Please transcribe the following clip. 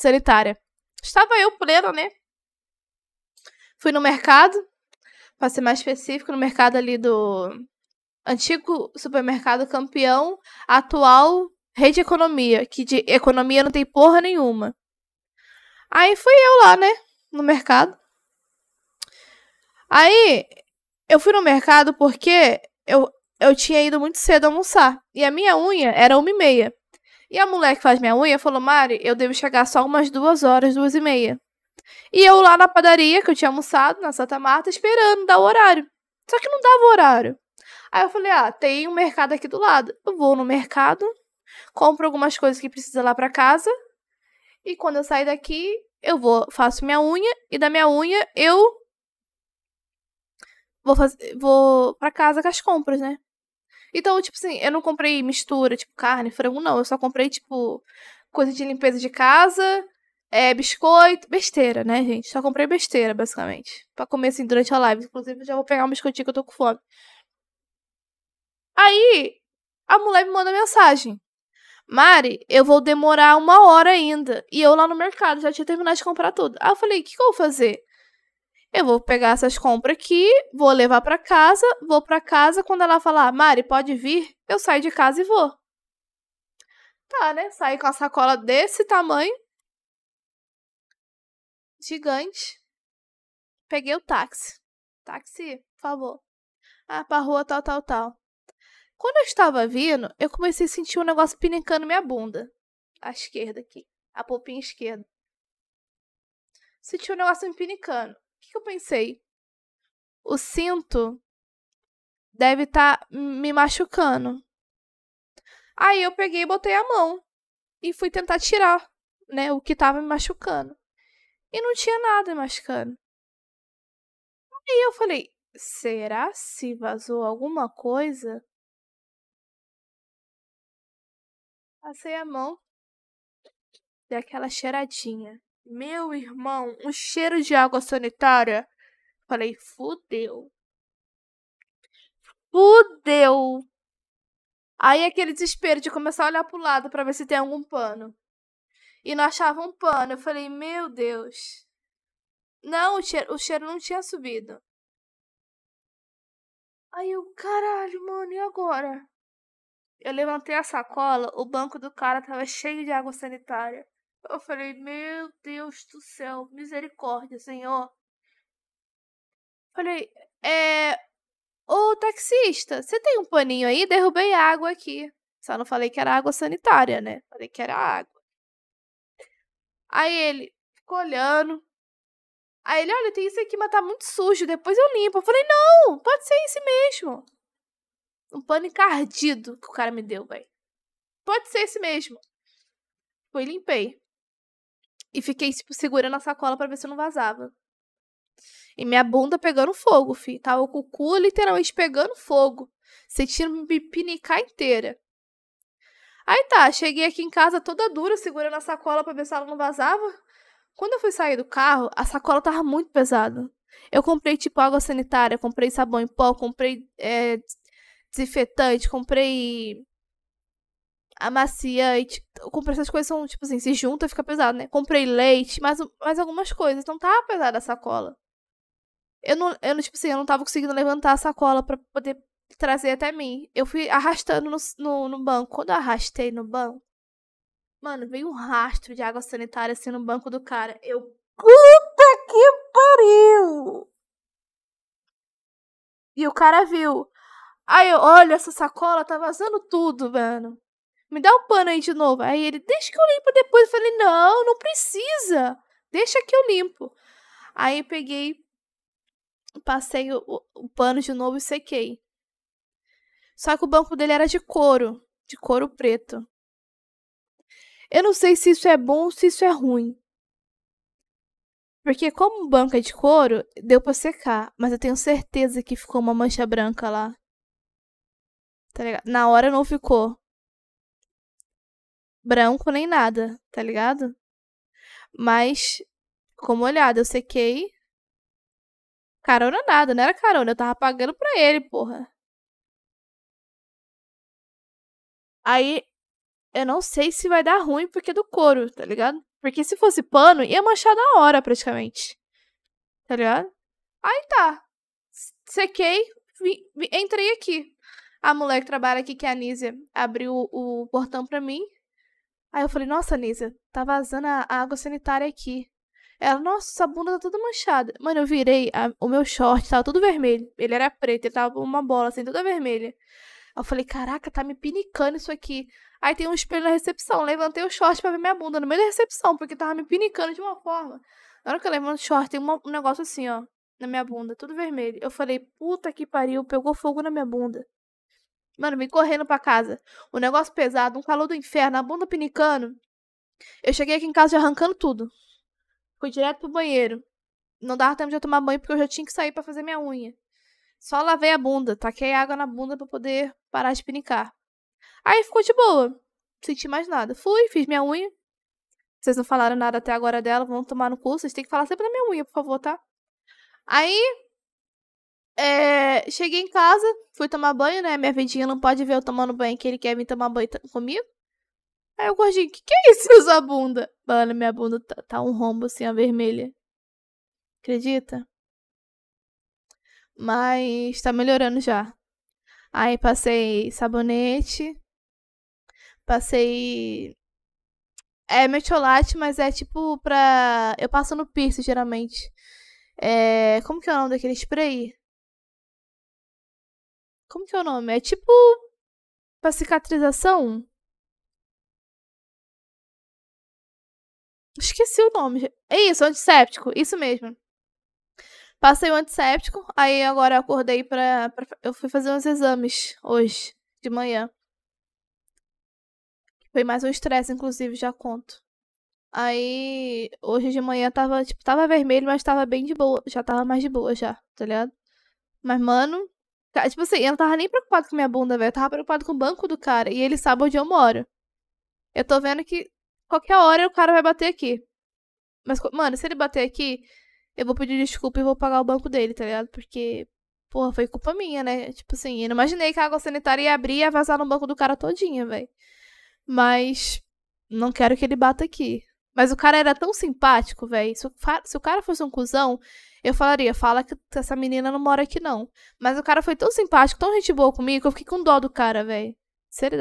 sanitária. Estava eu plena, né? Fui no mercado, para ser mais específico, no mercado ali do antigo supermercado campeão, atual Rede Economia, que de economia não tem porra nenhuma. Aí fui eu lá, né? No mercado. Aí eu fui no mercado porque eu, eu tinha ido muito cedo almoçar. E a minha unha era uma e meia. E a mulher que faz minha unha falou: Mari, eu devo chegar só umas duas horas, duas e meia. E eu lá na padaria, que eu tinha almoçado, na Santa Marta, esperando dar o horário. Só que não dava o horário. Aí eu falei: ah, tem um mercado aqui do lado. Eu vou no mercado, compro algumas coisas que precisa lá para casa. E quando eu sair daqui, eu vou, faço minha unha. E da minha unha, eu vou, fazer, vou pra casa com as compras, né? Então, tipo assim, eu não comprei mistura, tipo carne, frango, não. Eu só comprei, tipo, coisa de limpeza de casa, é, biscoito, besteira, né, gente? Só comprei besteira, basicamente. Pra comer, assim, durante a live. Inclusive, eu já vou pegar um biscoitinho que eu tô com fome. Aí, a mulher me manda mensagem. Mari, eu vou demorar uma hora ainda. E eu lá no mercado, já tinha terminado de comprar tudo. Aí eu falei, o que, que eu vou fazer? Eu vou pegar essas compras aqui, vou levar para casa, vou para casa, quando ela falar, Mari, pode vir, eu saio de casa e vou. Tá, né? Saí com a sacola desse tamanho. Gigante. Peguei o táxi. Táxi, por favor. Ah, pra rua tal, tal, tal. Quando eu estava vindo, eu comecei a sentir um negócio pinicando minha bunda. À esquerda aqui. A polpinha esquerda. Senti um negócio me pinicando que, que eu pensei? O cinto deve estar tá me machucando. Aí eu peguei e botei a mão e fui tentar tirar, né, o que estava me machucando. E não tinha nada me machucando. Aí eu falei, será se vazou alguma coisa? Passei a mão, daquela aquela cheiradinha. Meu irmão, um cheiro de água sanitária. Falei, fudeu. Fudeu. Aí aquele desespero de começar a olhar pro lado para ver se tem algum pano. E não achava um pano. Eu falei, meu Deus. Não, o cheiro, o cheiro não tinha subido. Aí eu, caralho, mano, e agora? Eu levantei a sacola, o banco do cara tava cheio de água sanitária. Eu falei, meu Deus do céu, misericórdia, senhor. Falei, é. Ô taxista, você tem um paninho aí? Derrubei água aqui. Só não falei que era água sanitária, né? Falei que era água. Aí ele ficou olhando. Aí ele, olha, tem isso aqui, mas tá muito sujo. Depois eu limpo. Eu falei, não, pode ser esse mesmo. Um pano encardido que o cara me deu, velho. Pode ser esse mesmo. Foi limpei. E fiquei, tipo, segurando a sacola para ver se eu não vazava. E minha bunda pegando fogo, fi. Tava com o cu literalmente pegando fogo. Sentindo me pinicar inteira. Aí tá, cheguei aqui em casa toda dura, segurando a sacola pra ver se ela não vazava. Quando eu fui sair do carro, a sacola tava muito pesada. Eu comprei, tipo, água sanitária, comprei sabão em pó, comprei é, desinfetante, comprei macia e tipo, comprei essas coisas são, tipo assim, se junta fica pesado, né? Comprei leite, mais, mais algumas coisas. Então tá pesada a sacola. Eu não, eu não, tipo assim, eu não tava conseguindo levantar a sacola para poder trazer até mim. Eu fui arrastando no, no, no, banco. Quando eu arrastei no banco, mano, veio um rastro de água sanitária assim no banco do cara. Eu. Puta que pariu! E o cara viu. Aí eu, olha, essa sacola tá vazando tudo, mano me dá o um pano aí de novo. Aí ele, deixa que eu limpo depois. Eu falei, não, não precisa. Deixa que eu limpo. Aí peguei, passei o, o, pano de novo e sequei. Só que o banco dele era de couro, de couro preto. Eu não sei se isso é bom ou se isso é ruim. Porque como o banco é de couro, deu para secar, mas eu tenho certeza que ficou uma mancha branca lá. Tá ligado? Na hora não ficou, branco nem nada, tá ligado? Mas, como olhada, eu sequei. Carona nada, não era carona, eu tava pagando pra ele, porra. Aí, eu não sei se vai dar ruim porque é do couro, tá ligado? Porque se fosse pano, ia manchar na hora, praticamente. Tá ligado? Aí tá. Sequei, vi, vi, entrei aqui. A mulher que trabalha aqui, que é a Nízia, abriu o, o portão pra mim. Aí eu falei, nossa, Nisa, tá vazando a água sanitária aqui. Ela, nossa, essa bunda tá toda manchada. Mano, eu virei, a, o meu short tava todo vermelho. Ele era preto, ele tava uma bola assim, toda vermelha. Eu falei, caraca, tá me pinicando isso aqui. Aí tem um espelho na recepção. Levantei o short pra ver minha bunda no meio da recepção, porque tava me pinicando de uma forma. Na hora que eu levanto o short, tem uma, um negócio assim, ó, na minha bunda, tudo vermelho. Eu falei, puta que pariu, pegou fogo na minha bunda. Mano, vim correndo pra casa. Um negócio pesado, um calor do inferno, a bunda pinicando. Eu cheguei aqui em casa já arrancando tudo. Fui direto pro banheiro. Não dava tempo de eu tomar banho porque eu já tinha que sair para fazer minha unha. Só lavei a bunda, taquei água na bunda para poder parar de pinicar. Aí ficou de boa. senti mais nada. Fui, fiz minha unha. Vocês não falaram nada até agora dela, vão tomar no cu. Vocês têm que falar sempre da minha unha, por favor, tá? Aí é, cheguei em casa, fui tomar banho, né? Minha vidinha não pode ver eu tomando banho que ele quer vir tomar banho comigo. Aí eu gordinho, que que é isso na sua bunda? Mano, minha bunda tá, tá um rombo assim, a vermelha. Acredita? Mas tá melhorando já. Aí passei sabonete. Passei. É metiolate, mas é tipo pra. Eu passo no piercing geralmente. É... Como que é o nome daquele spray? Como que é o nome? É tipo. Pra cicatrização? Esqueci o nome. É isso, antisséptico. Isso mesmo. Passei o antisséptico, aí agora acordei pra, pra, Eu fui fazer uns exames hoje, de manhã. Foi mais um estresse, inclusive, já conto. Aí, hoje de manhã tava, tipo, tava vermelho, mas tava bem de boa. Já tava mais de boa já, tá ligado? Mas, mano, Tipo assim, eu não tava nem preocupado com minha bunda, velho. Eu tava preocupado com o banco do cara. E ele sabe onde eu moro. Eu tô vendo que qualquer hora o cara vai bater aqui. Mas, mano, se ele bater aqui, eu vou pedir desculpa e vou pagar o banco dele, tá ligado? Porque, porra, foi culpa minha, né? Tipo assim, eu não imaginei que a água sanitária ia abrir e ia vazar no banco do cara todinha, velho. Mas, não quero que ele bata aqui. Mas o cara era tão simpático, velho. Se, se, o cara fosse um cuzão, eu falaria, fala que essa menina não mora aqui, não. Mas o cara foi tão simpático, tão gente boa comigo, que eu fiquei com dó do cara, velho. Seriedade.